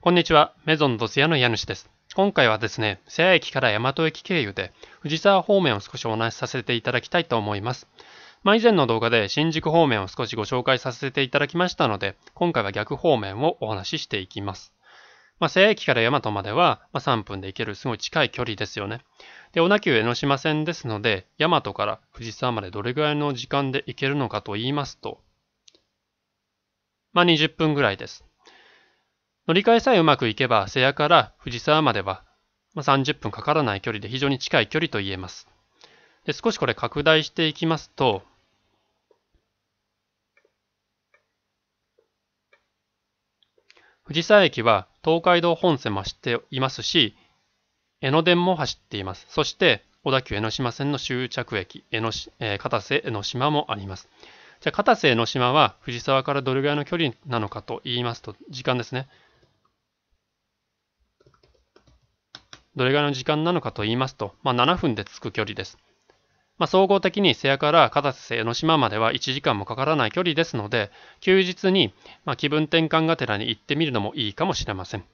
こんにちは。メゾンドスヤの家主です。今回はですね、瀬谷駅から大和駅経由で藤沢方面を少しお話しさせていただきたいと思います。まあ、以前の動画で新宿方面を少しご紹介させていただきましたので、今回は逆方面をお話ししていきます。まあ、瀬谷駅から大和までは、ま3分で行けるすごい近い距離ですよね。で、小田急江ノ島線ですので、大和から藤沢までどれぐらいの時間で行けるのかと言いますと、まあ、20分ぐらいです。乗り換えさえうまくいけば、瀬谷から藤沢までは、ま30分かからない距離で非常に近い距離と言えます。で少しこれ拡大していきますと、藤沢駅は東海道本線も走っていますし、江ノ電も走っています。そして、小田急江ノ島線の終着駅、江ノえー、片瀬江ノ島もあります。じゃあ、片瀬江ノ島は藤沢からどれぐらいの距離なのかと言いますと、時間ですね。どれぐらいの時間なのかと言いますと、まあ、7分で着く距離です。まあ、総合的に瀬谷から片瀬江ノ島までは1時間もかからない距離ですので、休日にま気分転換がてらに行ってみるのもいいかもしれません。